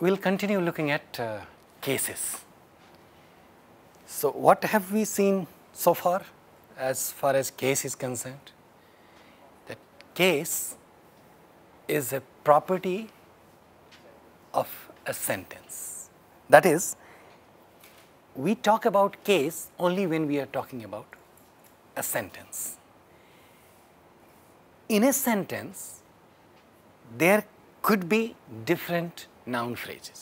we will continue looking at uh, cases. So, what have we seen so far as far as case is concerned? That case is a property of a sentence. That is, we talk about case only when we are talking about a sentence. In a sentence, there could be different noun phrases.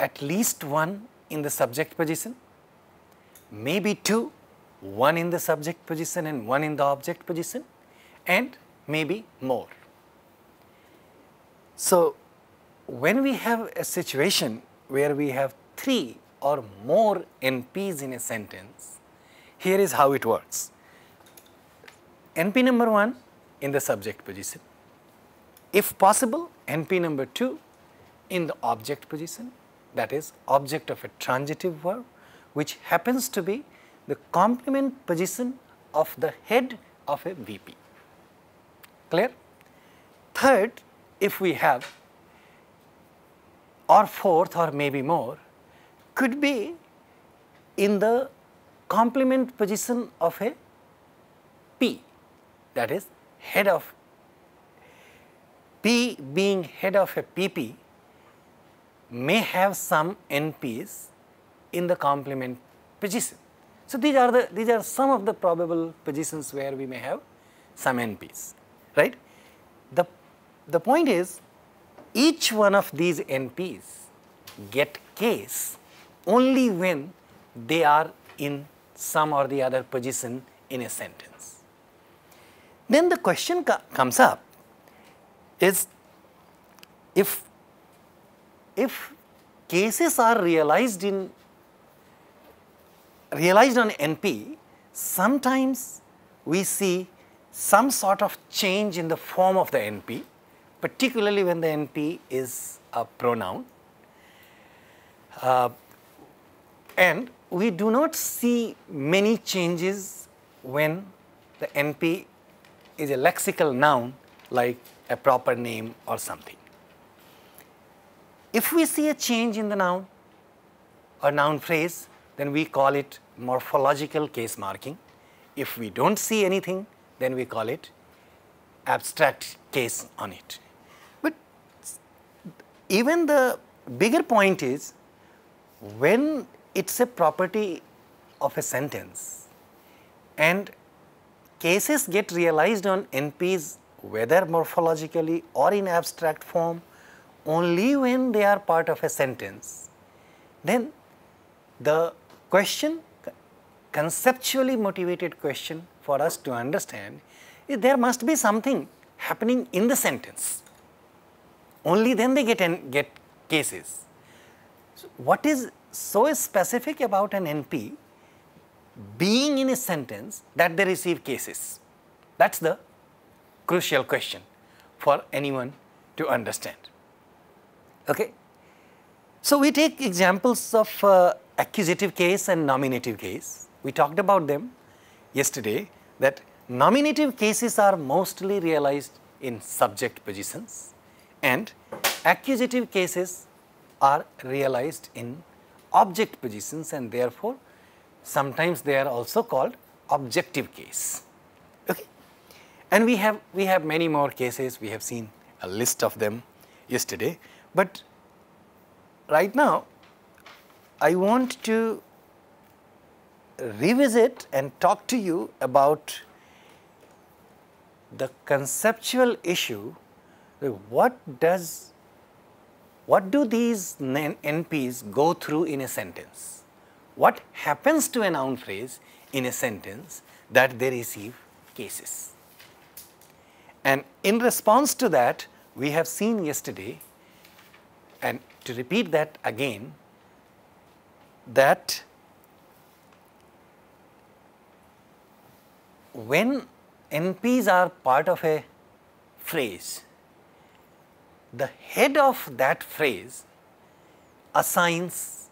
At least one in the subject position, maybe two, one in the subject position and one in the object position, and maybe more. So, when we have a situation where we have three or more NPs in a sentence, here is how it works. NP number one in the subject position, if possible, NP number 2 in the object position, that is object of a transitive verb, which happens to be the complement position of the head of a VP. Clear? Third, if we have or fourth or maybe more could be in the complement position of a P that is head of P being head of a PP may have some NPs in the complement position. So, these are the these are some of the probable positions where we may have some NPs, right. The, the point is each one of these NPs get case only when they are in some or the other position in a sentence. Then the question comes up is if, if cases are realized in realized on NP, sometimes we see some sort of change in the form of the NP, particularly when the NP is a pronoun. Uh, and we do not see many changes when the NP is a lexical noun like a proper name or something. If we see a change in the noun or noun phrase, then we call it morphological case marking. If we don't see anything, then we call it abstract case on it. But even the bigger point is when it's a property of a sentence and cases get realized on NP's whether morphologically or in abstract form, only when they are part of a sentence. Then the question, conceptually motivated question for us to understand is there must be something happening in the sentence. Only then they get, get cases. So what is so specific about an NP being in a sentence that they receive cases? That is the crucial question for anyone to understand. Okay? So we take examples of uh, accusative case and nominative case. We talked about them yesterday that nominative cases are mostly realized in subject positions and accusative cases are realized in object positions and therefore sometimes they are also called objective case. And we have, we have many more cases. We have seen a list of them yesterday. But right now, I want to revisit and talk to you about the conceptual issue what does what do these NPs go through in a sentence? What happens to a noun phrase in a sentence that they receive cases? And in response to that, we have seen yesterday, and to repeat that again, that when NPs are part of a phrase, the head of that phrase assigns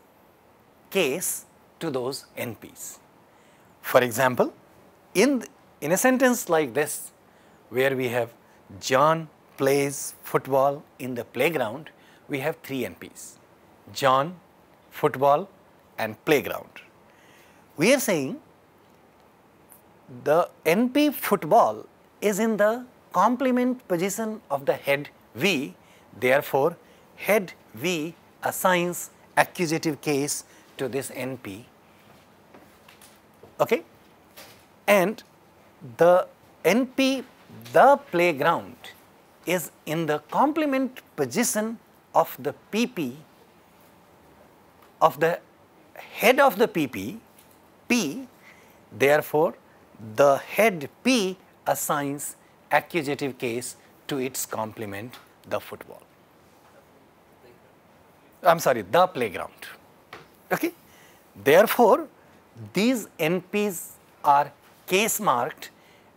case to those NPs. For example, in, in a sentence like this, where we have John plays football in the playground, we have three NPs, John, football and playground. We are saying the NP football is in the complement position of the head V, therefore, head V assigns accusative case to this NP. Okay? And the NP the playground is in the complement position of the PP of the head of the PP, P, therefore, the head P assigns accusative case to its complement, the football. I am sorry, the playground. Okay? Therefore, these NPs are case marked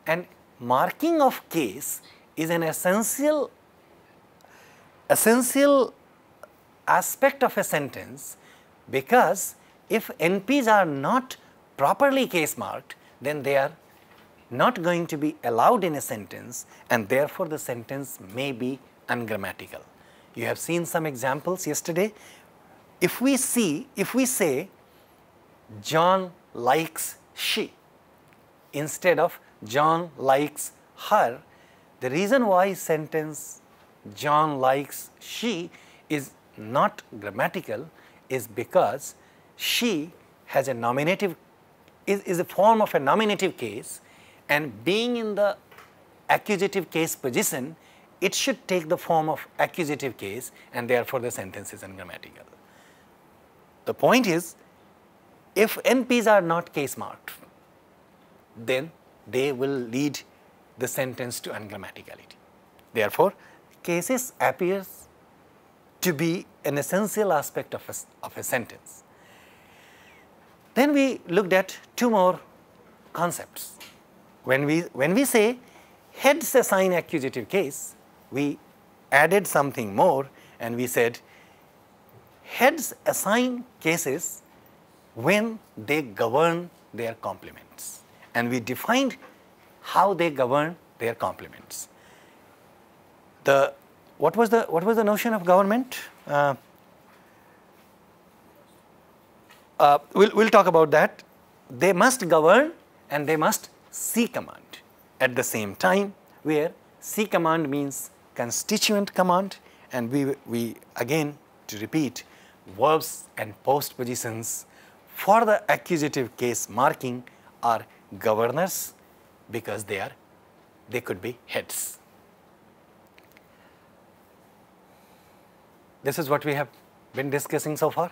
and marking of case is an essential, essential aspect of a sentence because if NPs are not properly case marked, then they are not going to be allowed in a sentence and therefore the sentence may be ungrammatical. You have seen some examples yesterday. If we see, if we say, John likes she instead of John likes her. The reason why sentence John likes she is not grammatical is because she has a nominative is, is a form of a nominative case and being in the accusative case position it should take the form of accusative case and therefore the sentence is ungrammatical. The point is if NPs are not case marked then they will lead the sentence to ungrammaticality. Therefore, cases appears to be an essential aspect of a, of a sentence. Then we looked at two more concepts. When we, when we say heads assign accusative case, we added something more and we said heads assign cases when they govern their complement and we defined how they govern their complements. The, what, was the, what was the notion of government? Uh, uh, we'll, we'll talk about that. They must govern and they must see command. At the same time, where C command means constituent command and we, we again to repeat verbs and postpositions for the accusative case marking are governors because they are they could be heads. This is what we have been discussing so far,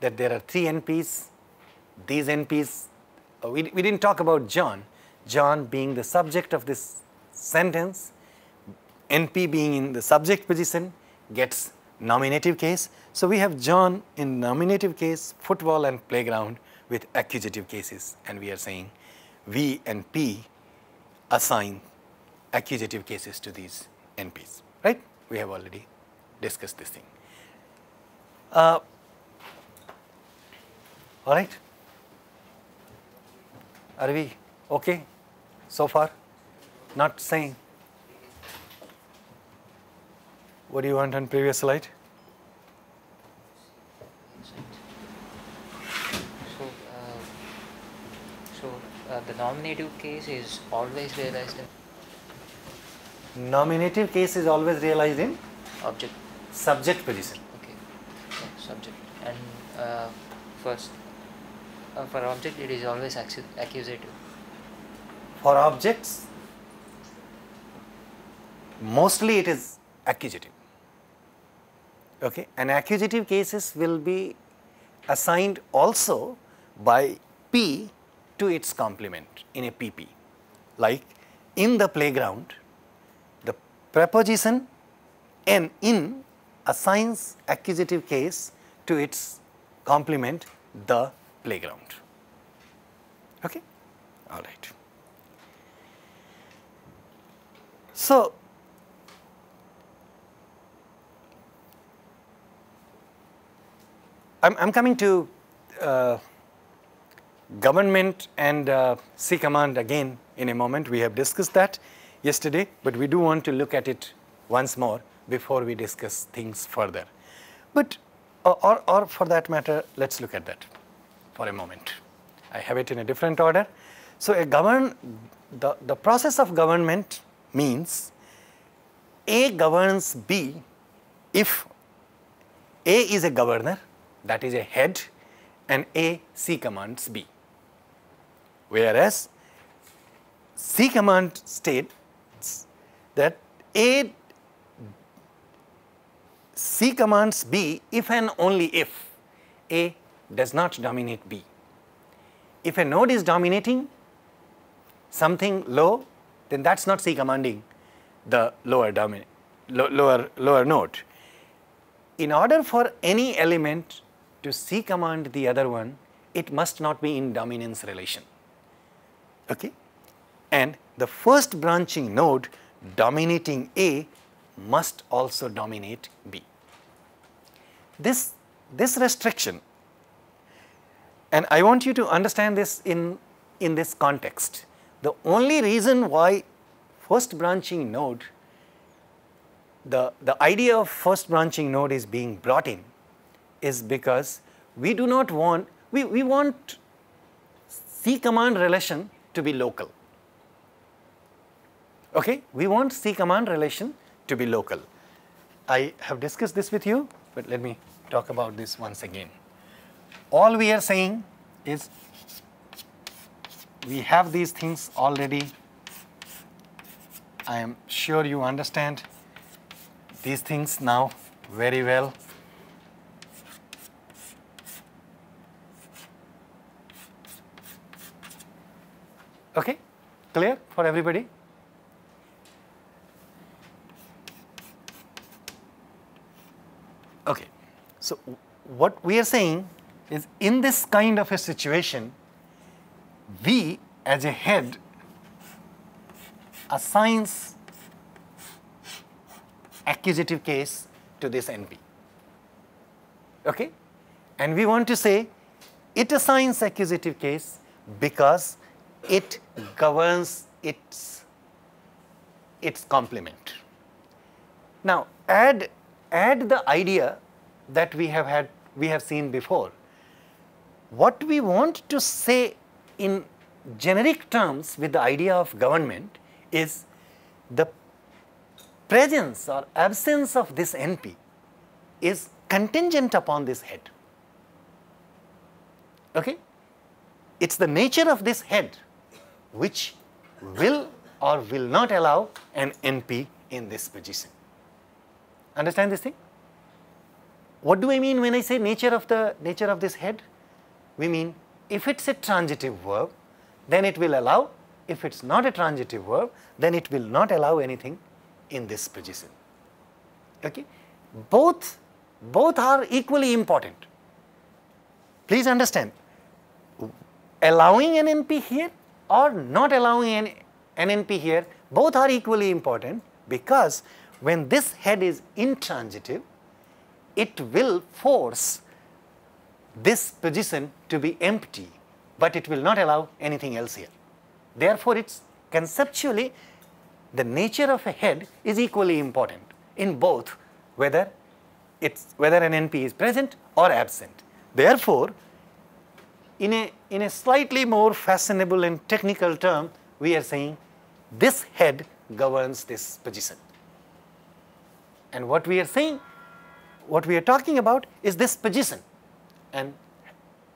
that there are three NPs. These NPs, uh, we, we didn't talk about John, John being the subject of this sentence, NP being in the subject position gets nominative case. So we have John in nominative case, football and playground with accusative cases and we are saying V and P assign accusative cases to these NPs, right? We have already discussed this thing. Uh, all right. Are we okay so far? Not saying. What do you want on previous slide? nominative case is always realized in? Nominative case is always realized in? Object. Subject position. Okay. Yeah, subject. And uh, first, uh, for object it is always accusative. For objects, mostly it is accusative. Okay. And accusative cases will be assigned also by P to its complement in a PP. Like in the playground, the preposition and in assigns accusative case to its complement the playground. Okay? All right. So, I'm, coming to uh, Government and uh, sea command again in a moment. We have discussed that yesterday, but we do want to look at it once more before we discuss things further. But, uh, or, or for that matter, let's look at that for a moment. I have it in a different order. So a govern, the, the process of government means A governs B if A is a governor, that is a head, and A C commands B. Whereas C command states that A C commands B if and only if A does not dominate B. If a node is dominating something low, then that's not C commanding the lower lower lower node. In order for any element to C command the other one, it must not be in dominance relation okay? And the first branching node dominating A must also dominate B. This, this restriction, and I want you to understand this in, in this context. The only reason why first branching node, the, the idea of first branching node is being brought in is because we do not want, we, we want C command relation to be local. Okay, we want C command relation to be local. I have discussed this with you, but let me talk about this once again. All we are saying is we have these things already. I am sure you understand these things now very well. Okay? Clear for everybody? Okay. So what we are saying is in this kind of a situation, we as a head assigns accusative case to this NP. Okay? And we want to say it assigns accusative case because it governs its, its complement. Now, add, add the idea that we have had, we have seen before. What we want to say in generic terms with the idea of government is the presence or absence of this NP is contingent upon this head. Okay? It's the nature of this head which will or will not allow an NP in this position. Understand this thing? What do I mean when I say nature of the nature of this head? We mean if it's a transitive verb, then it will allow. If it's not a transitive verb, then it will not allow anything in this position. Okay? Both, both are equally important. Please understand, allowing an NP here or not allowing an NNP here, both are equally important because when this head is intransitive, it will force this position to be empty, but it will not allow anything else here. Therefore, it's conceptually the nature of a head is equally important in both whether it's whether an NP is present or absent. Therefore, in a, in a slightly more fashionable and technical term, we are saying this head governs this position. And what we are saying, what we are talking about is this position. And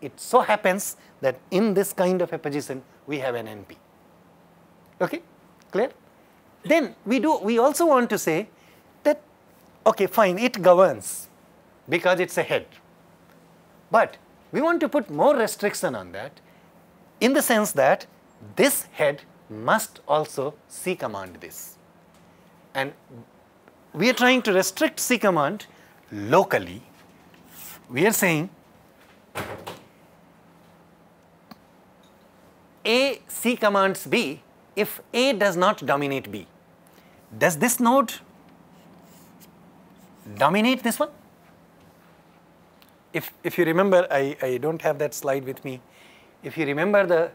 it so happens that in this kind of a position, we have an NP. Okay, clear? Then we do, we also want to say that, okay, fine, it governs because it's a head. But we want to put more restriction on that in the sense that this head must also C command this. And we are trying to restrict C command locally. We are saying A C commands B if A does not dominate B. Does this node dominate this one? if, if you remember, I, I don't have that slide with me. If you remember the,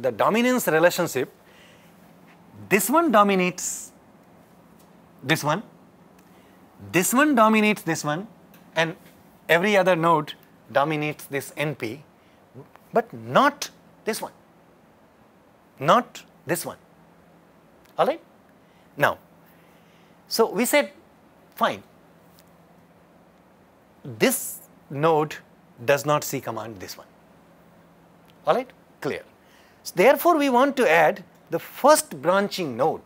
the dominance relationship, this one dominates this one, this one dominates this one, and every other node dominates this NP, but not this one, not this one. All right? Now, so we said, fine, this node does not see command this one. All right? Clear. So therefore, we want to add the first branching node.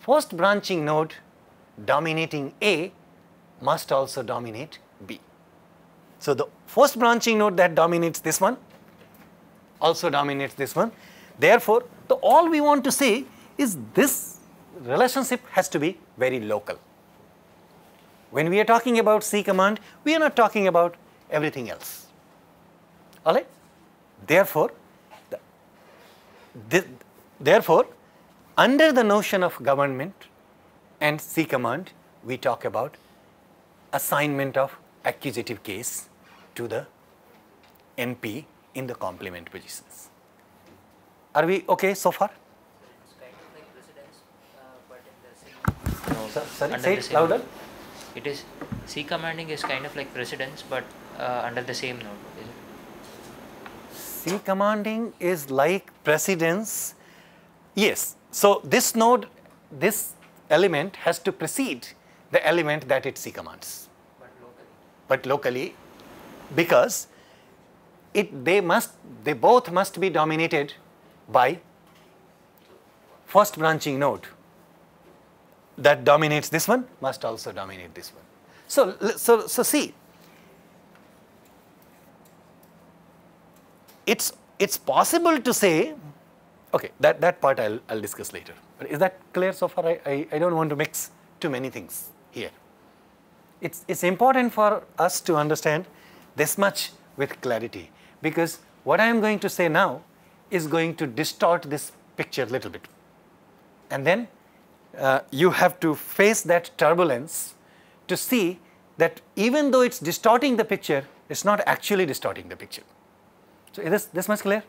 First branching node dominating A must also dominate B. So the first branching node that dominates this one also dominates this one. Therefore, the all we want to say is this relationship has to be very local. When we are talking about C command, we are not talking about everything else. All right? Therefore, the, the, therefore, under the notion of government and C command, we talk about assignment of accusative case to the NP in the complement positions. Are we okay so far? Kind of like uh, no, sir, sorry, say it louder it is C commanding is kind of like precedence but uh, under the same node. C commanding is like precedence. Yes. So this node, this element has to precede the element that it C commands. But locally. But locally because it they must they both must be dominated by first branching node that dominates this one must also dominate this one. So, so, so see, it's, it's possible to say, okay, that, that part I'll, I'll discuss later. But is that clear so far? I, I, I don't want to mix too many things here. It's, it's important for us to understand this much with clarity because what I am going to say now is going to distort this picture a little bit. And then uh, you have to face that turbulence to see that even though it's distorting the picture, it's not actually distorting the picture. So is this, this much clear?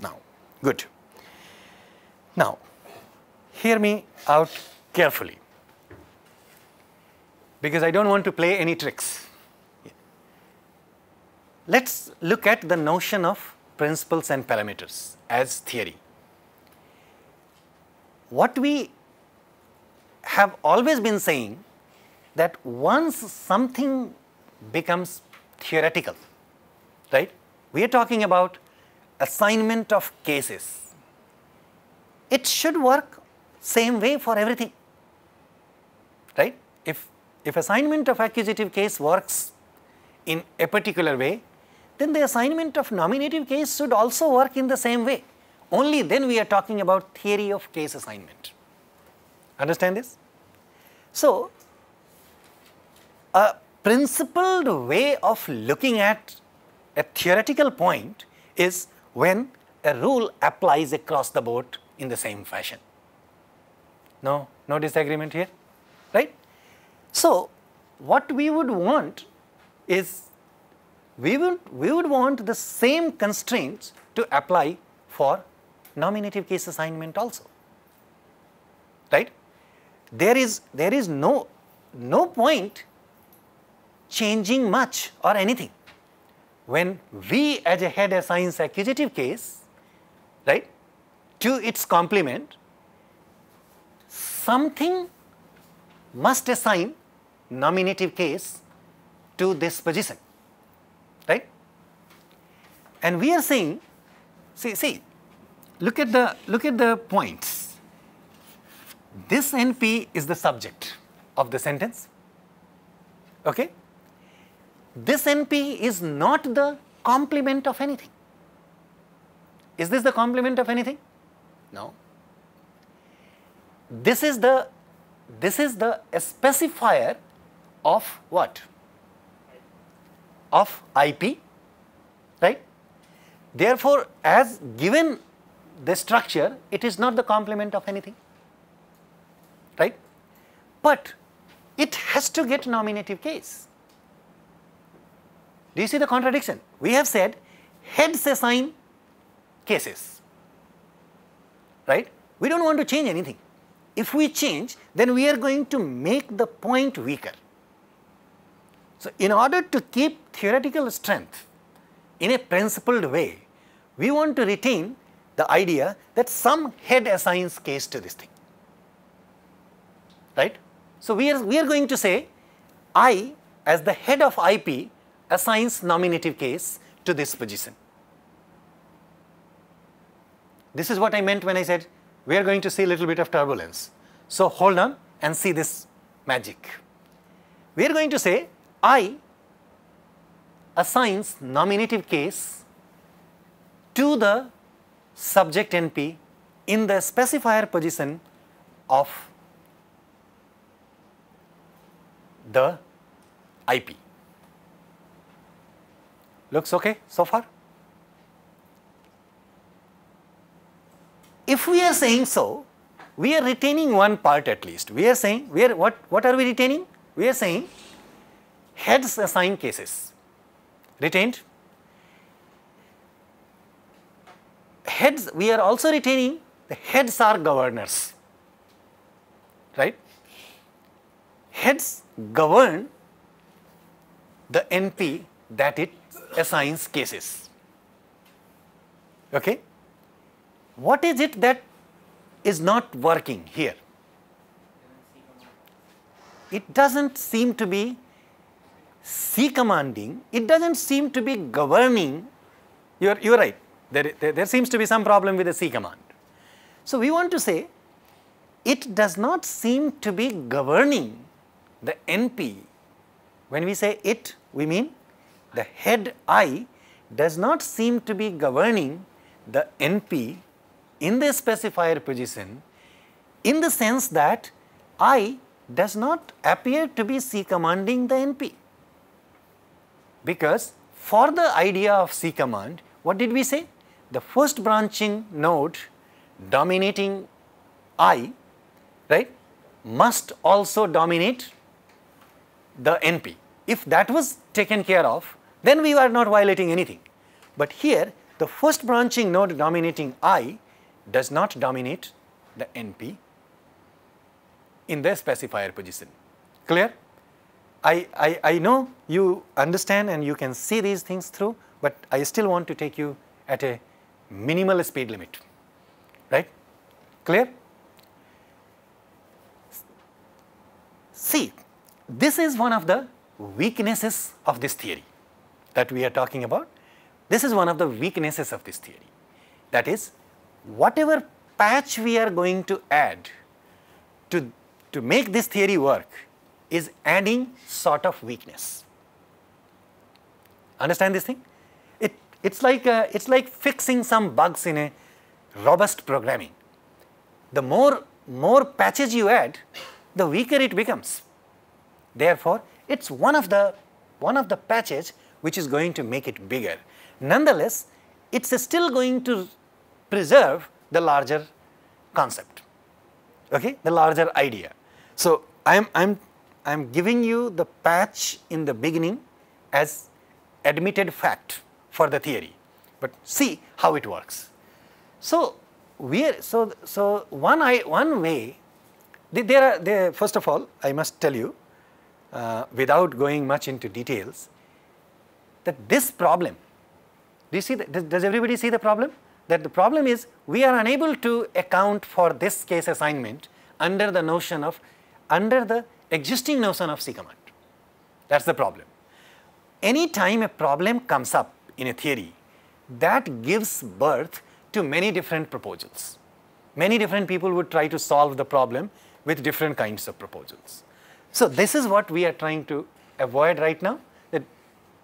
Now, good. Now, hear me out carefully because I don't want to play any tricks. Let's look at the notion of principles and parameters as theory. What we have always been saying that once something becomes theoretical, right? We are talking about assignment of cases. It should work same way for everything, right? If, if assignment of accusative case works in a particular way, then the assignment of nominative case should also work in the same way. Only then we are talking about theory of case assignment. Understand this? So, a principled way of looking at a theoretical point is when a rule applies across the board in the same fashion. No, no disagreement here, right? So, what we would want is we would, we would want the same constraints to apply for nominative case assignment also, right? there is, there is no, no point changing much or anything. When we as a head assigns accusative case, right, to its complement, something must assign nominative case to this position, right? And we are saying, see, see, look at the, look at the points this NP is the subject of the sentence. Okay? This NP is not the complement of anything. Is this the complement of anything? No. This is the this is the specifier of what? Of IP, right? Therefore, as given the structure, it is not the complement of anything right? But it has to get nominative case. Do you see the contradiction? We have said heads assign cases, right? We don't want to change anything. If we change, then we are going to make the point weaker. So, in order to keep theoretical strength in a principled way, we want to retain the idea that some head assigns case to this thing right. So, we are, we are going to say I as the head of IP assigns nominative case to this position. This is what I meant when I said we are going to see a little bit of turbulence. So, hold on and see this magic. We are going to say I assigns nominative case to the subject NP in the specifier position of the IP. Looks okay so far? If we are saying so, we are retaining one part at least. We are saying, we are, what, what are we retaining? We are saying heads assign cases retained. Heads, we are also retaining the heads are governors, right? Heads govern the NP that it assigns cases. Okay? What is it that is not working here? It doesn't seem to be C commanding, it doesn't seem to be governing. You are, you are right, there, there, there seems to be some problem with the C command. So, we want to say it does not seem to be governing the NP, when we say it, we mean the head I does not seem to be governing the NP in the specifier position in the sense that I does not appear to be C commanding the NP. Because for the idea of C command, what did we say? The first branching node dominating I, right, must also dominate the NP. If that was taken care of, then we are not violating anything. But here, the first branching node dominating I does not dominate the NP in the specifier position. Clear? I, I, I know you understand and you can see these things through, but I still want to take you at a minimal speed limit, right? Clear? See, this is one of the weaknesses of this theory that we are talking about. This is one of the weaknesses of this theory. That is, whatever patch we are going to add to, to make this theory work is adding sort of weakness. Understand this thing? It, it's, like, uh, it's like fixing some bugs in a robust programming. The more, more patches you add, the weaker it becomes. Therefore, it's one of the one of the patches which is going to make it bigger. Nonetheless, it's still going to preserve the larger concept, okay, the larger idea. So, I'm, I'm, I'm giving you the patch in the beginning as admitted fact for the theory, but see how it works. So, we are, so, so one, I, one way, there are, there, first of all, I must tell you uh, without going much into details, that this problem, do you see, the, does, does everybody see the problem? That the problem is we are unable to account for this case assignment under the notion of, under the existing notion of C command. That's the problem. Any time a problem comes up in a theory, that gives birth to many different proposals. Many different people would try to solve the problem with different kinds of proposals. So this is what we are trying to avoid right now, that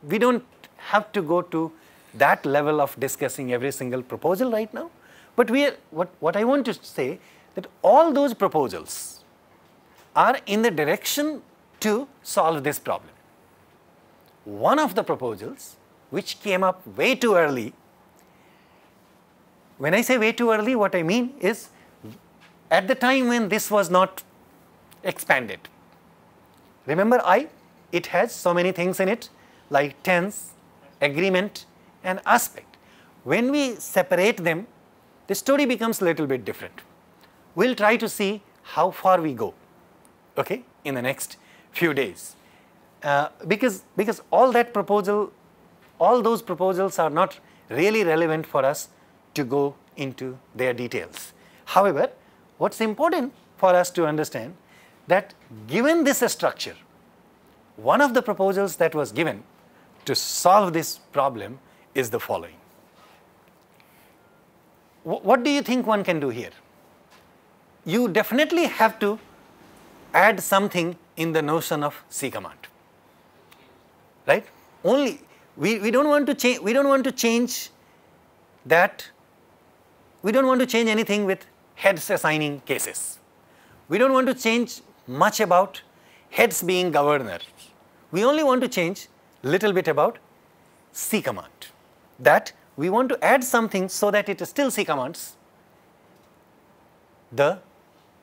we don't have to go to that level of discussing every single proposal right now. But we are, what, what I want to say that all those proposals are in the direction to solve this problem. One of the proposals which came up way too early, when I say way too early, what I mean is at the time when this was not expanded, Remember I? It has so many things in it like tense, agreement and aspect. When we separate them, the story becomes a little bit different. We'll try to see how far we go, okay, in the next few days. Uh, because, because all that proposal, all those proposals are not really relevant for us to go into their details. However, what's important for us to understand that given this structure, one of the proposals that was given to solve this problem is the following. W what do you think one can do here? You definitely have to add something in the notion of C command, right? Only we, we don't want to change, we don't want to change that, we don't want to change anything with heads assigning cases. We don't want to change much about heads being governor. We only want to change little bit about C command. That we want to add something so that it still C commands the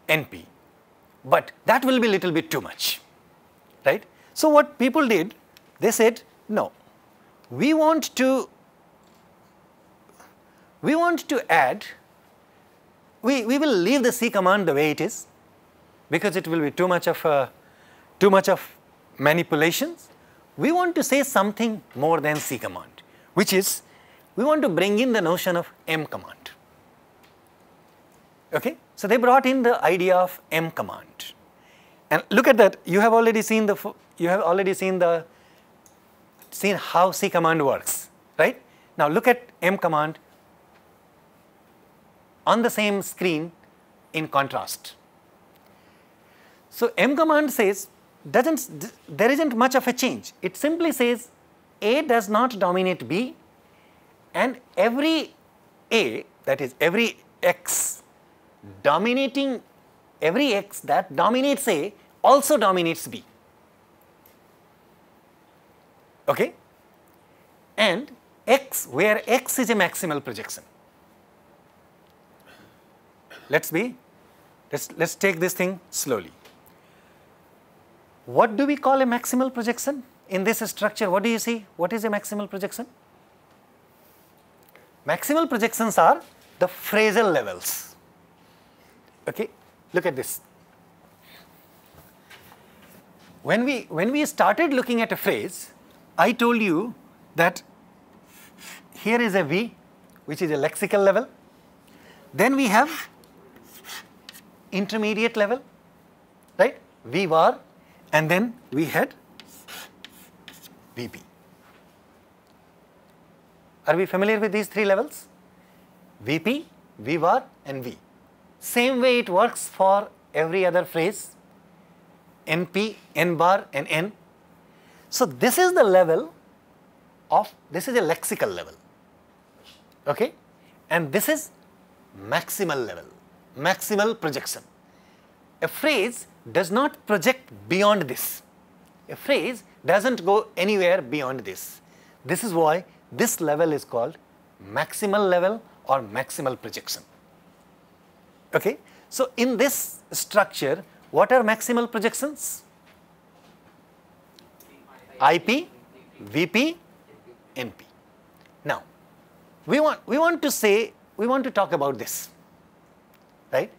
NP. But that will be little bit too much, right? So what people did, they said, no, we want to, we want to add, we, we will leave the C command the way it is because it will be too much of a, uh, too much of manipulations. We want to say something more than C command, which is we want to bring in the notion of M command. Okay? So they brought in the idea of M command. And look at that, you have already seen the, you have already seen the, seen how C command works, right? Now look at M command on the same screen in contrast. So m command says doesn't there isn't much of a change. It simply says A does not dominate B and every A that is every X dominating every X that dominates A also dominates B. Okay? And X where X is a maximal projection. Let's be let's let's take this thing slowly. What do we call a maximal projection? In this structure, what do you see? What is a maximal projection? Maximal projections are the phrasal levels. Okay, look at this. When we, when we started looking at a phrase, I told you that here is a V, which is a lexical level. Then we have intermediate level, right? V bar and then we had VP. Are we familiar with these three levels? VP, VVAR and V. Same way it works for every other phrase, NP, N-bar and N. So this is the level of, this is a lexical level, okay? And this is maximal level, maximal projection. A phrase does not project beyond this. A phrase doesn't go anywhere beyond this. This is why this level is called maximal level or maximal projection. Okay? So, in this structure, what are maximal projections? IP, VP, NP. Now, we want, we want to say, we want to talk about this, right?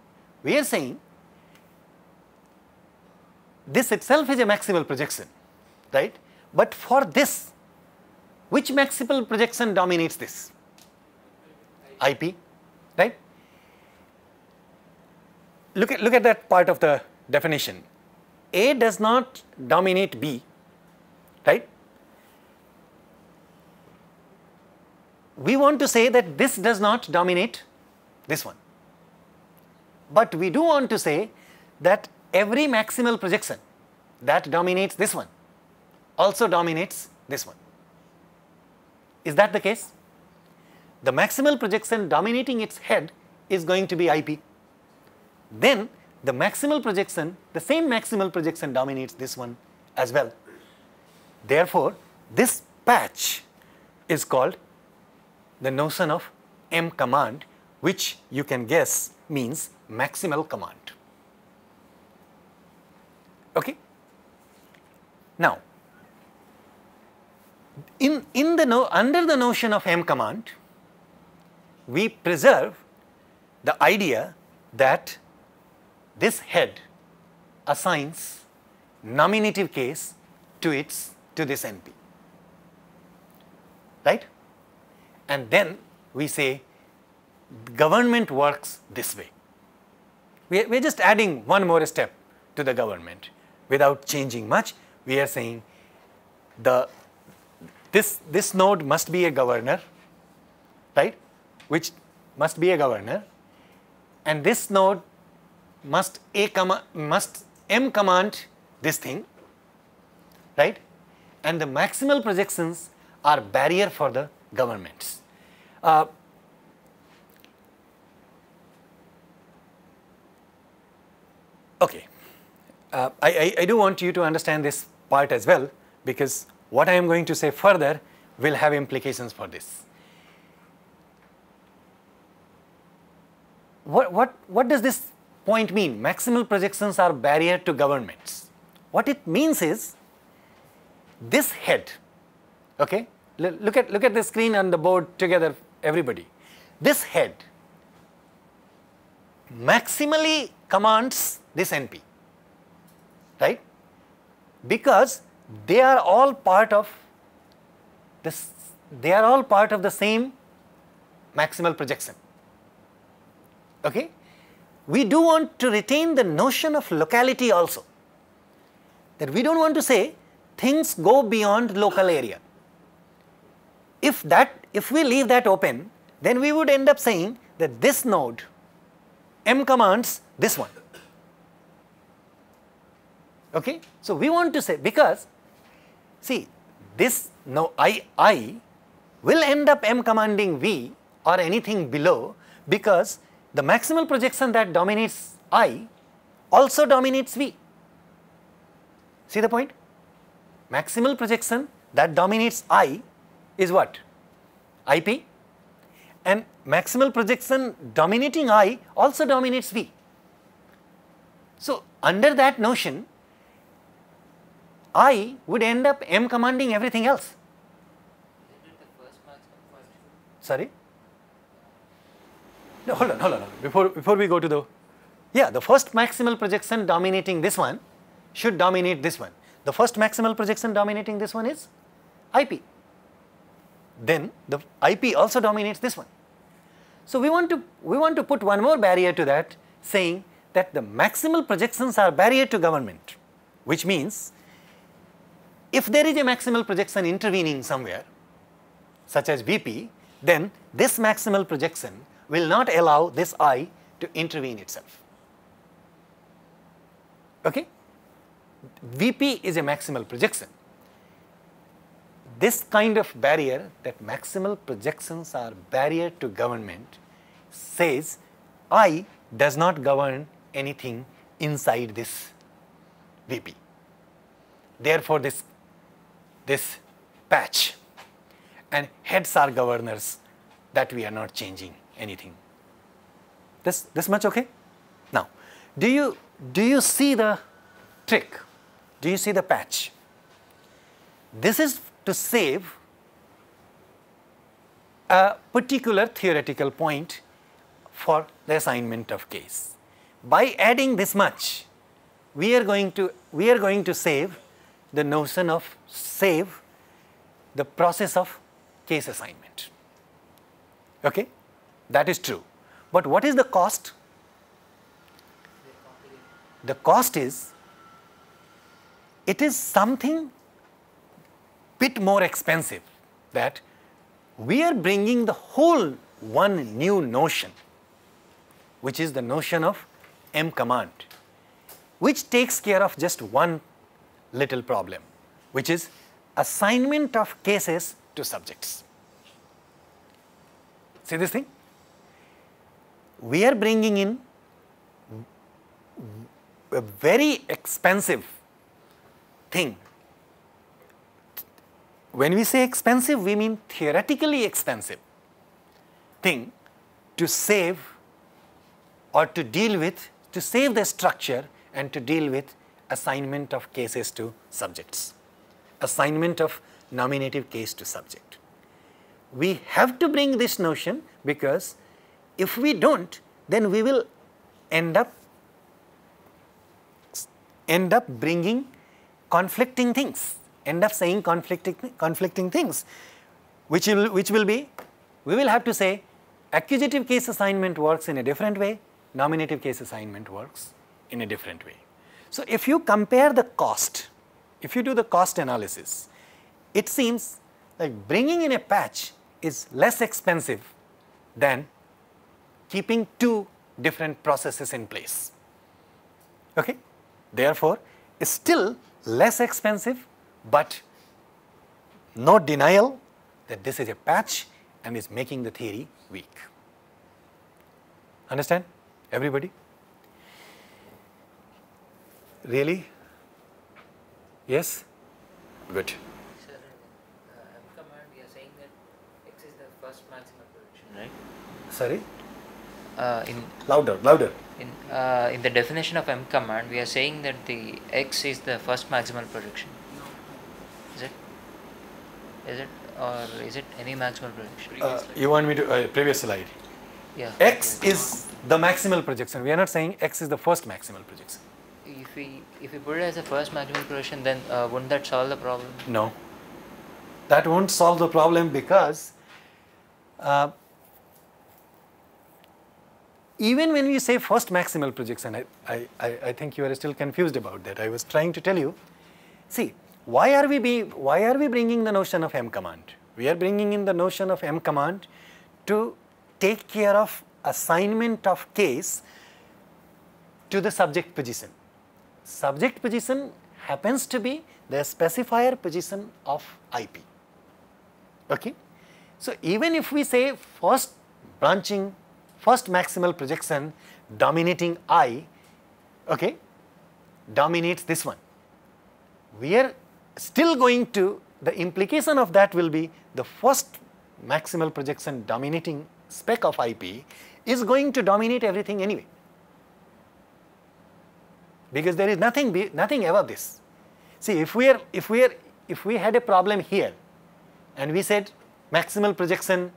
We are saying this itself is a maximal projection, right? But for this, which maximal projection dominates this? IP, right? Look at, look at that part of the definition. A does not dominate B, right? We want to say that this does not dominate this one. But we do want to say that every maximal projection that dominates this one also dominates this one. Is that the case? The maximal projection dominating its head is going to be IP. Then the maximal projection, the same maximal projection dominates this one as well. Therefore, this patch is called the notion of M command, which you can guess means maximal command. Okay? Now, in, in the no, under the notion of m command, we preserve the idea that this head assigns nominative case to its to this NP, right? And then we say government works this way. We are, we are just adding one more step to the government without changing much. We are saying the, this, this node must be a governor, right? Which must be a governor. And this node must a comma, must m command this thing, right? And the maximal projections are barrier for the governments. Uh, okay uh, I, I, do want you to understand this part as well because what I am going to say further will have implications for this. What, what, what does this point mean? Maximal projections are barrier to governments. What it means is this head, okay? L look, at, look at the screen and the board together, everybody. This head maximally commands this NP right? Because they are all part of this, they are all part of the same maximal projection, okay? We do want to retain the notion of locality also, that we don't want to say things go beyond local area. If that, if we leave that open, then we would end up saying that this node m commands this one. Okay? So we want to say because see this now I I will end up M commanding V or anything below because the maximal projection that dominates I also dominates V. See the point? Maximal projection that dominates I is what? IP and maximal projection dominating I also dominates V. So, under that notion I would end up M commanding everything else. Sorry? No, hold on, hold on, hold on. Before, before we go to the, yeah, the first maximal projection dominating this one should dominate this one. The first maximal projection dominating this one is IP. Then the IP also dominates this one. So we want to, we want to put one more barrier to that saying that the maximal projections are barrier to government, which means if there is a maximal projection intervening somewhere, such as VP, then this maximal projection will not allow this I to intervene itself. Okay? VP is a maximal projection. This kind of barrier that maximal projections are barrier to government says I does not govern anything inside this VP. Therefore, this this patch and heads are governors that we are not changing anything. This, this much okay? Now, do you, do you see the trick? Do you see the patch? This is to save a particular theoretical point for the assignment of case. By adding this much, we are going to, we are going to save the notion of save the process of case assignment. Okay? That is true. But what is the cost? The cost is, it is something bit more expensive that we are bringing the whole one new notion, which is the notion of m command, which takes care of just one little problem, which is assignment of cases to subjects. See this thing? We are bringing in a very expensive thing. When we say expensive, we mean theoretically expensive thing to save or to deal with, to save the structure and to deal with assignment of cases to subjects, assignment of nominative case to subject. We have to bring this notion because if we don't, then we will end up end up bringing conflicting things, end up saying conflicting, conflicting things, which will, which will be, we will have to say accusative case assignment works in a different way, nominative case assignment works in a different way. So if you compare the cost, if you do the cost analysis, it seems like bringing in a patch is less expensive than keeping two different processes in place. Okay? Therefore, it's still less expensive, but no denial that this is a patch and is making the theory weak. Understand, everybody? Really? Yes? Good. Sir, uh, command, we are saying that X is the first maximum production, right? Sorry? Uh, in louder, louder. In, uh, in the definition of M command, we are saying that the X is the first maximal projection. Is it? Is it? Or is it any maximal projection? Uh, you want me to, uh, previous slide. Yeah. X is the maximal projection. We are not saying X is the first maximal projection if we if we put it as a first maximal progression, then uh, wouldn't that solve the problem? No, that won't solve the problem because uh, even when we say first maximal projection, I, I, I think you are still confused about that. I was trying to tell you, see, why are we be, why are we bringing the notion of M command? We are bringing in the notion of M command to take care of assignment of case to the subject position subject position happens to be the specifier position of IP. Okay? So, even if we say first branching, first maximal projection dominating I, okay, dominates this one, we are still going to, the implication of that will be the first maximal projection dominating spec of IP is going to dominate everything anyway because there is nothing, be, nothing above this. See, if we, are, if, we are, if we had a problem here and we said maximal projection,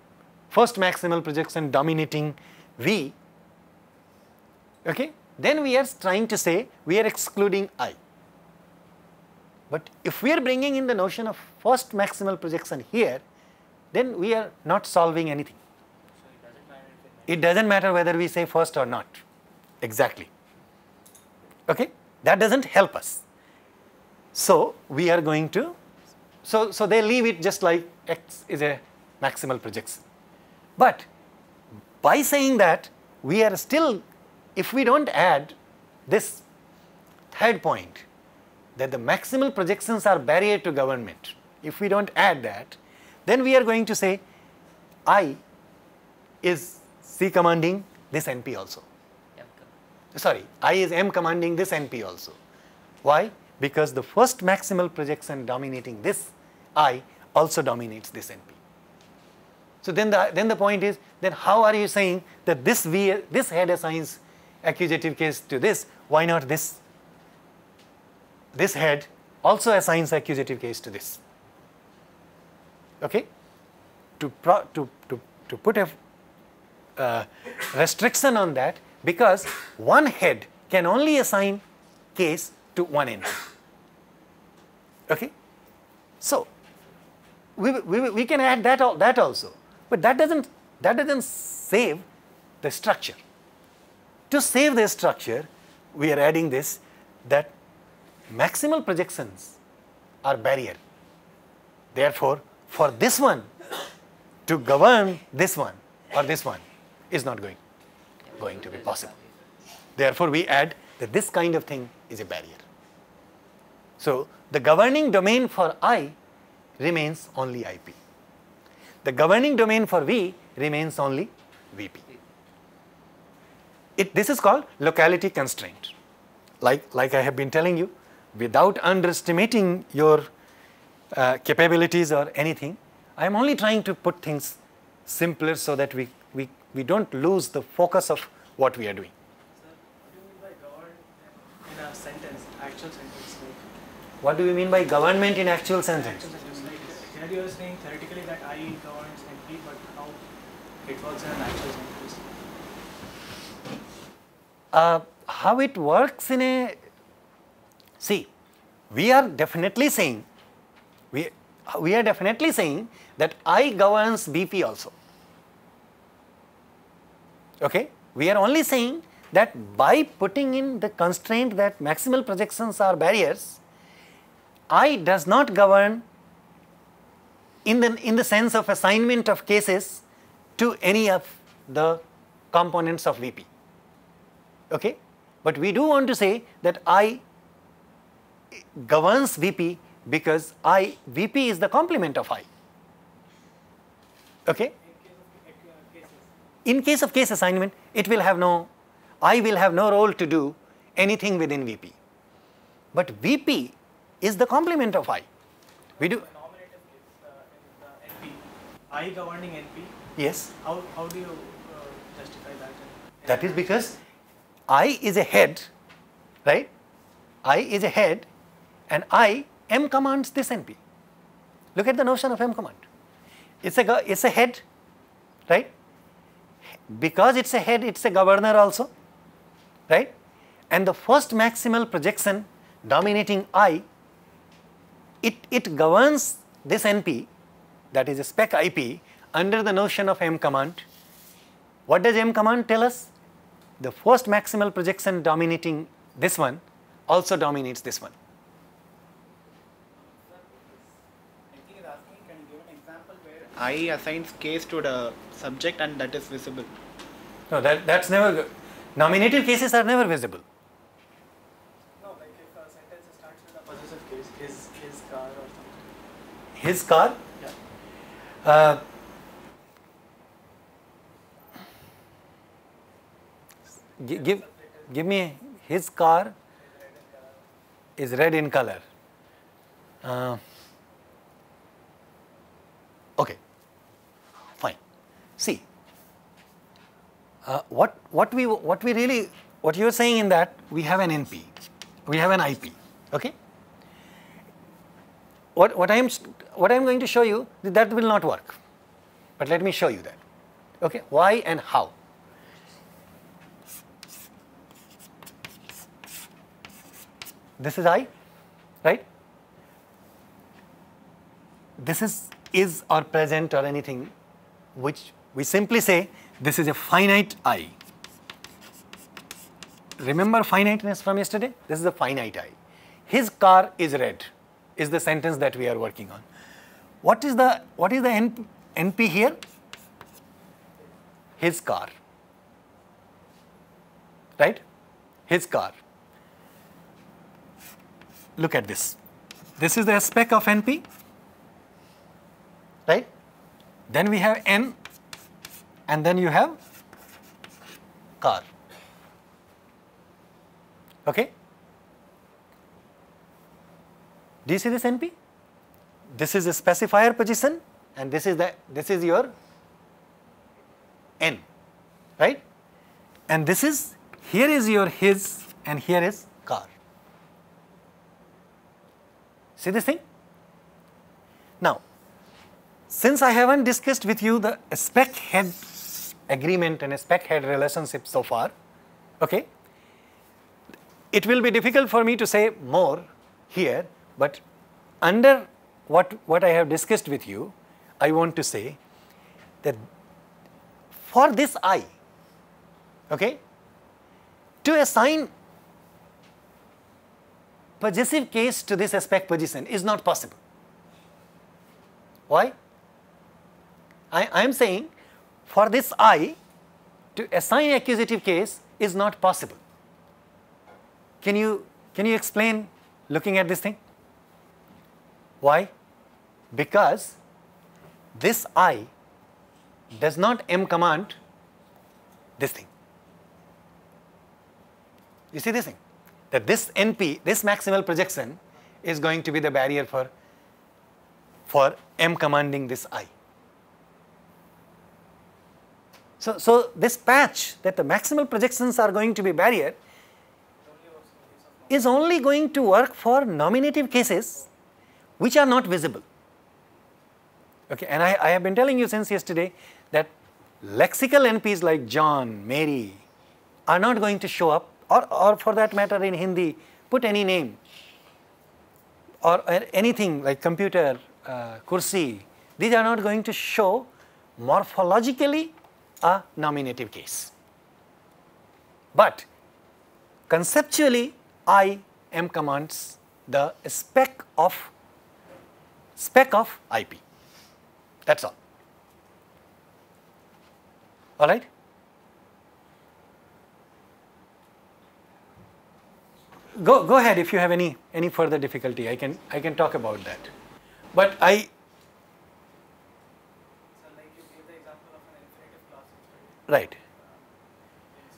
first maximal projection dominating V, okay, then we are trying to say we are excluding I. But if we are bringing in the notion of first maximal projection here, then we are not solving anything. So it, doesn't it doesn't matter whether we say first or not. Exactly okay that doesn't help us so we are going to so so they leave it just like x is a maximal projection but by saying that we are still if we don't add this third point that the maximal projections are barrier to government if we don't add that then we are going to say i is c commanding this np also sorry, I is M commanding this NP also. Why? Because the first maximal projection dominating this I also dominates this NP. So then the, then the point is, then how are you saying that this, v, this head assigns accusative case to this, why not this? This head also assigns accusative case to this. Okay? To, pro, to, to, to put a uh, restriction on that, because one head can only assign case to one end. Okay? So, we, we, we can add that, all, that also, but that doesn't, that doesn't save the structure. To save the structure, we are adding this that maximal projections are barrier. Therefore, for this one to govern this one or this one is not going going to be possible. Therefore, we add that this kind of thing is a barrier. So, the governing domain for I remains only IP. The governing domain for V remains only VP. It, this is called locality constraint. Like, like I have been telling you, without underestimating your uh, capabilities or anything, I am only trying to put things simpler so that we we don't lose the focus of what we are doing. Sir, do in sentence, actual sentence? What do you mean by government in actual sentence? Actual sentence like, you are saying theoretically that I MP, but how it works in an actual sentence? Uh, how it works in a see we are definitely saying we we are definitely saying that i governs bp also Okay? We are only saying that by putting in the constraint that maximal projections are barriers, I does not govern in the, in the sense of assignment of cases to any of the components of VP. Okay? But we do want to say that I governs VP because I VP is the complement of I. Okay? In case of case assignment, it will have no, I will have no role to do anything within VP. But VP is the complement of I. We do. Uh, I governing NP. Yes. How, how do you uh, justify that? That is because I is a head, right? I is a head and I, M commands this NP. Look at the notion of M command. It's a, it's a head, right? because it's a head, it's a governor also, right? And the first maximal projection dominating I, it, it governs this NP, that is a spec IP, under the notion of M command. What does M command tell us? The first maximal projection dominating this one also dominates this one. can give an example where I assigns case to the subject and that is visible? No, that, that's never, nominative cases are never visible. No, like if a sentence starts with a possessive case, his, his car or something. His car? Yeah. Uh, give, give me his car is red in color. Uh, Uh, what, what, we, what we really, what you're saying in that, we have an NP, we have an IP, okay? What, what, I'm, what I'm going to show you, that will not work. But let me show you that, okay? Why and how? This is I, right? This is is or present or anything, which we simply say this is a finite I. Remember finiteness from yesterday? This is a finite I. His car is red is the sentence that we are working on. What is the, what is the N, NP here? His car. Right? His car. Look at this. This is the spec of NP. Right? Then we have N and then you have car. Okay? Do you see this NP? This is a specifier position and this is the this is your N, right? And this is here is your his and here is car. See this thing? Now, since I haven't discussed with you the spec head agreement and a spec head relationship so far. Okay. It will be difficult for me to say more here, but under what, what I have discussed with you, I want to say that for this I, okay, to assign possessive case to this aspect position is not possible. Why? I, I am saying for this I to assign accusative case is not possible. Can you, can you explain looking at this thing? Why? Because this I does not M command this thing. You see this thing? That this NP, this maximal projection is going to be the barrier for, for M commanding this I. So, so this patch that the maximal projections are going to be barrier is only going to work for nominative cases which are not visible. Okay, and I, I have been telling you since yesterday that lexical NPs like John, Mary are not going to show up or, or for that matter in Hindi, put any name or anything like computer, uh, kursi, these are not going to show morphologically a nominative case. But conceptually I m commands the spec of spec of IP. That's all. All right? Go, go ahead if you have any, any further difficulty. I can, I can talk about that. But I Right.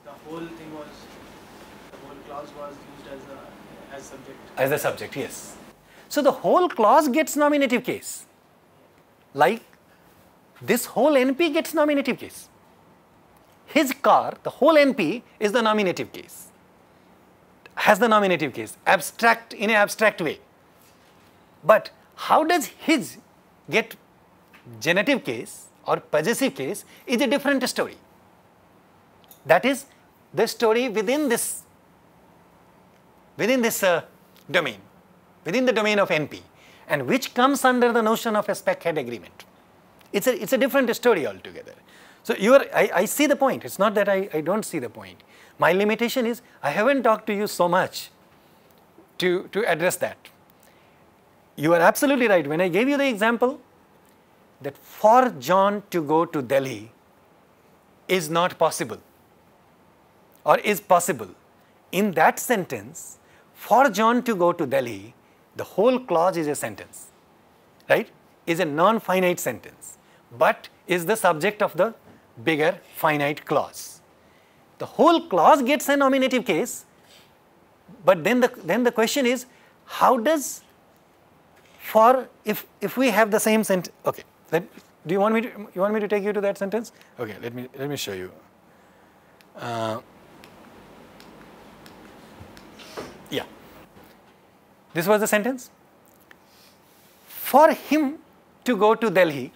The whole thing was, the whole clause was used as a as subject. As a subject, yes. So the whole clause gets nominative case. Like this whole NP gets nominative case. His car, the whole NP is the nominative case. Has the nominative case, abstract in an abstract way. But how does his get genitive case or possessive case is a different story. That is the story within this, within this uh, domain, within the domain of NP and which comes under the notion of a spec head agreement. It's a, it's a different story altogether. So you are, I, I see the point. It's not that I, I don't see the point. My limitation is I haven't talked to you so much to, to address that. You are absolutely right. When I gave you the example that for John to go to Delhi is not possible or is possible. In that sentence, for John to go to Delhi, the whole clause is a sentence, right? Is a non-finite sentence, but is the subject of the bigger finite clause. The whole clause gets a nominative case, but then the, then the question is, how does for, if, if we have the same sentence, okay, then do you want me to, you want me to take you to that sentence? Okay, let me, let me show you. Uh, Yeah. This was the sentence. For him to go to Delhi,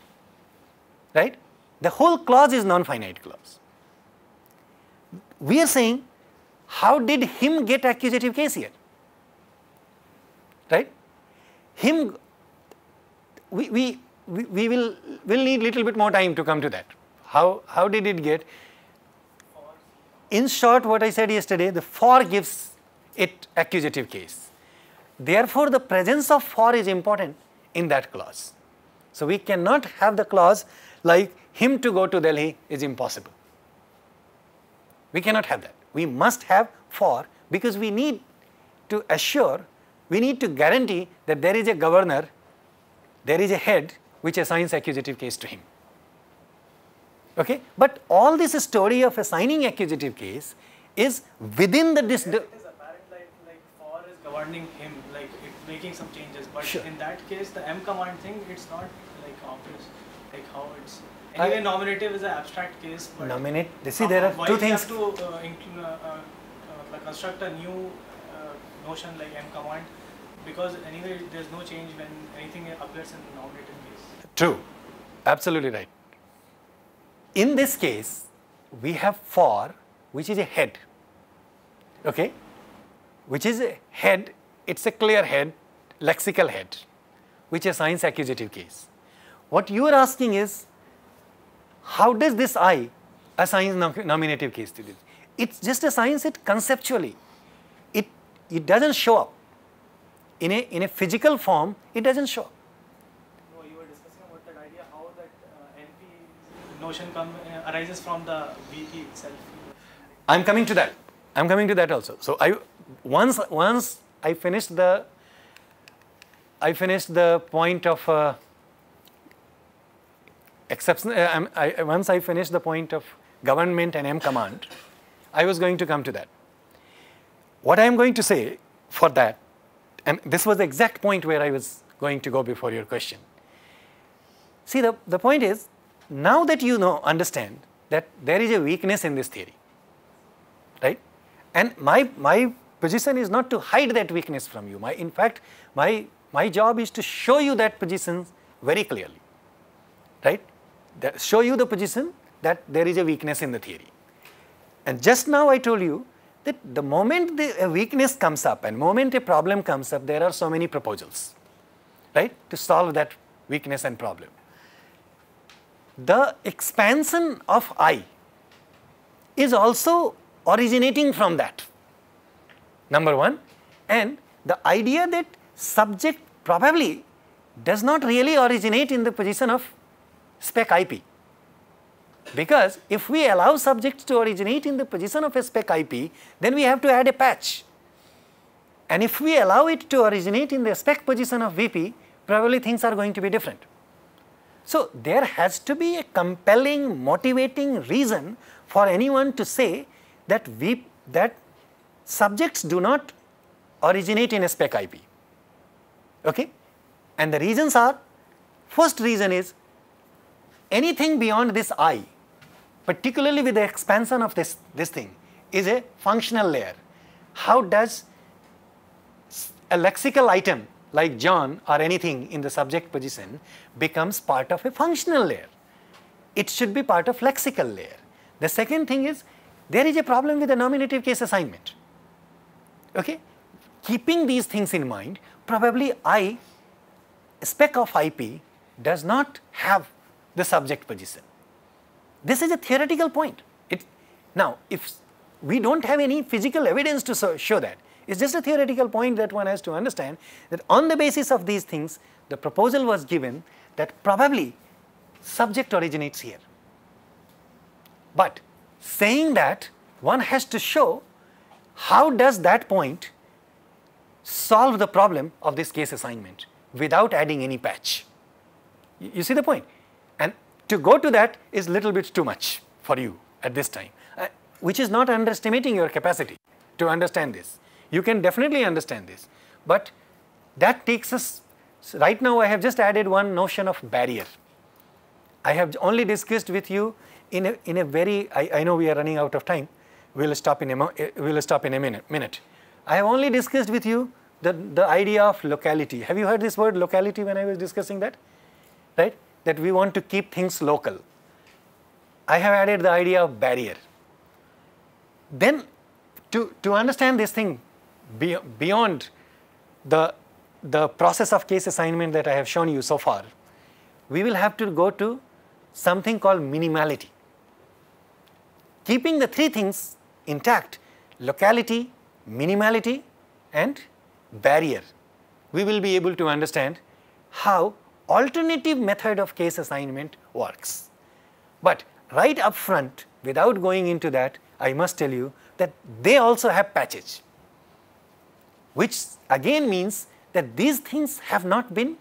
right, the whole clause is non-finite clause. We are saying, how did him get accusative case here? Right? Him, we, we, we will will need little bit more time to come to that. How, how did it get? In short, what I said yesterday, the for gives it accusative case. Therefore, the presence of for is important in that clause. So, we cannot have the clause like him to go to Delhi is impossible. We cannot have that. We must have for because we need to assure, we need to guarantee that there is a governor, there is a head which assigns accusative case to him. Okay? But all this story of assigning accusative case is within the warning him, like making some changes. But sure. in that case, the M command thing, it's not like obvious, like how it's. Anyway, I, nominative is an abstract case. But nominate. Uh, See, there are two things. have to uh, uh, uh, uh, construct a new uh, notion like M command because anyway, there's no change when anything appears in the nominative case. True, absolutely right. In this case, we have for, which is a head. Okay, which is a head, it's a clear head, lexical head, which assigns accusative case. What you are asking is, how does this I assign nominative case to this? It just assigns it conceptually. It, it doesn't show up. In a, in a physical form, it doesn't show up. No, you were discussing about that idea, how that uh, NP notion come, uh, arises from the VP itself. I'm coming to that. I'm coming to that also. So I, once once I finished the I finished the point of uh, exception. Uh, I, I, once I finished the point of government and M command, I was going to come to that. What I am going to say for that, and this was the exact point where I was going to go before your question. See, the, the point is, now that you know, understand that there is a weakness in this theory, right? And my, my position is not to hide that weakness from you. My, in fact, my, my job is to show you that position very clearly, right? That show you the position that there is a weakness in the theory. And just now I told you that the moment the, a weakness comes up and moment a problem comes up, there are so many proposals, right, to solve that weakness and problem. The expansion of I is also originating from that number one. And the idea that subject probably does not really originate in the position of spec IP. Because if we allow subjects to originate in the position of a spec IP, then we have to add a patch. And if we allow it to originate in the spec position of VP, probably things are going to be different. So, there has to be a compelling, motivating reason for anyone to say that, we, that subjects do not originate in a spec IP. Okay? And the reasons are, first reason is anything beyond this I, particularly with the expansion of this, this thing, is a functional layer. How does a lexical item like John or anything in the subject position becomes part of a functional layer? It should be part of lexical layer. The second thing is there is a problem with the nominative case assignment. Okay? Keeping these things in mind, probably I, spec of IP does not have the subject position. This is a theoretical point. It, now, if we don't have any physical evidence to so, show that, it's just a theoretical point that one has to understand that on the basis of these things, the proposal was given that probably subject originates here. But saying that, one has to show how does that point solve the problem of this case assignment without adding any patch? You see the point? And to go to that is little bit too much for you at this time, uh, which is not underestimating your capacity to understand this. You can definitely understand this, but that takes us, so right now I have just added one notion of barrier. I have only discussed with you in a, in a very, I, I know we are running out of time, We'll stop in a, eh, we'll stop in a minute, minute. I have only discussed with you the, the idea of locality. Have you heard this word locality when I was discussing that? Right? That we want to keep things local. I have added the idea of barrier. Then to, to understand this thing be, beyond the, the process of case assignment that I have shown you so far, we will have to go to something called minimality. Keeping the three things intact locality, minimality and barrier. We will be able to understand how alternative method of case assignment works. But right up front, without going into that, I must tell you that they also have patches, which again means that these things have not been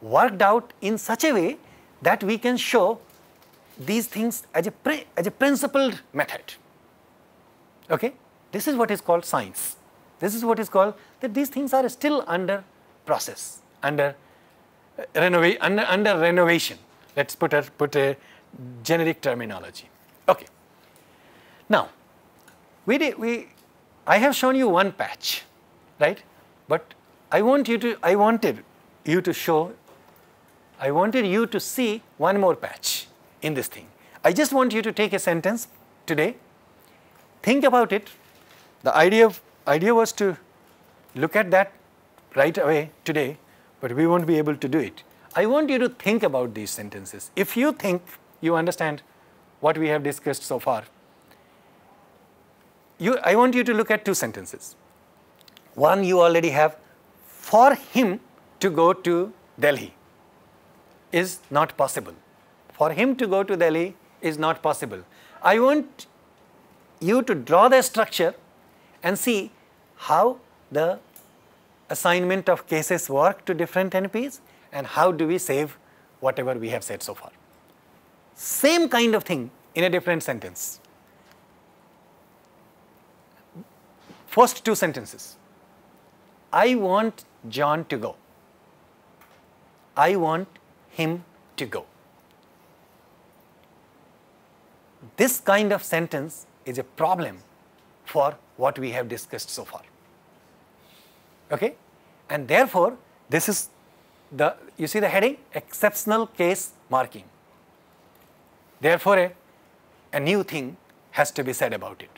worked out in such a way that we can show these things as a, as a principled method. Okay? This is what is called science. This is what is called that these things are still under process, under, uh, renova under, under renovation. Let's put a, put a generic terminology. Okay. Now, we, did, we, I have shown you one patch, right? But I want you to, I wanted you to show, I wanted you to see one more patch in this thing. I just want you to take a sentence today think about it. The idea, idea was to look at that right away today, but we won't be able to do it. I want you to think about these sentences. If you think you understand what we have discussed so far, you, I want you to look at two sentences. One you already have, for him to go to Delhi is not possible. For him to go to Delhi is not possible. I want you to draw the structure and see how the assignment of cases work to different NPs and how do we save whatever we have said so far. Same kind of thing in a different sentence. First two sentences. I want John to go. I want him to go. This kind of sentence is a problem for what we have discussed so far. Okay? And therefore, this is the, you see the heading, exceptional case marking. Therefore, a, a new thing has to be said about it.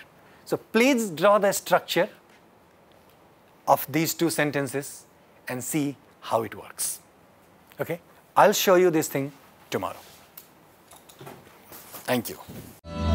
So please draw the structure of these two sentences and see how it works. Okay? I'll show you this thing tomorrow. Thank you.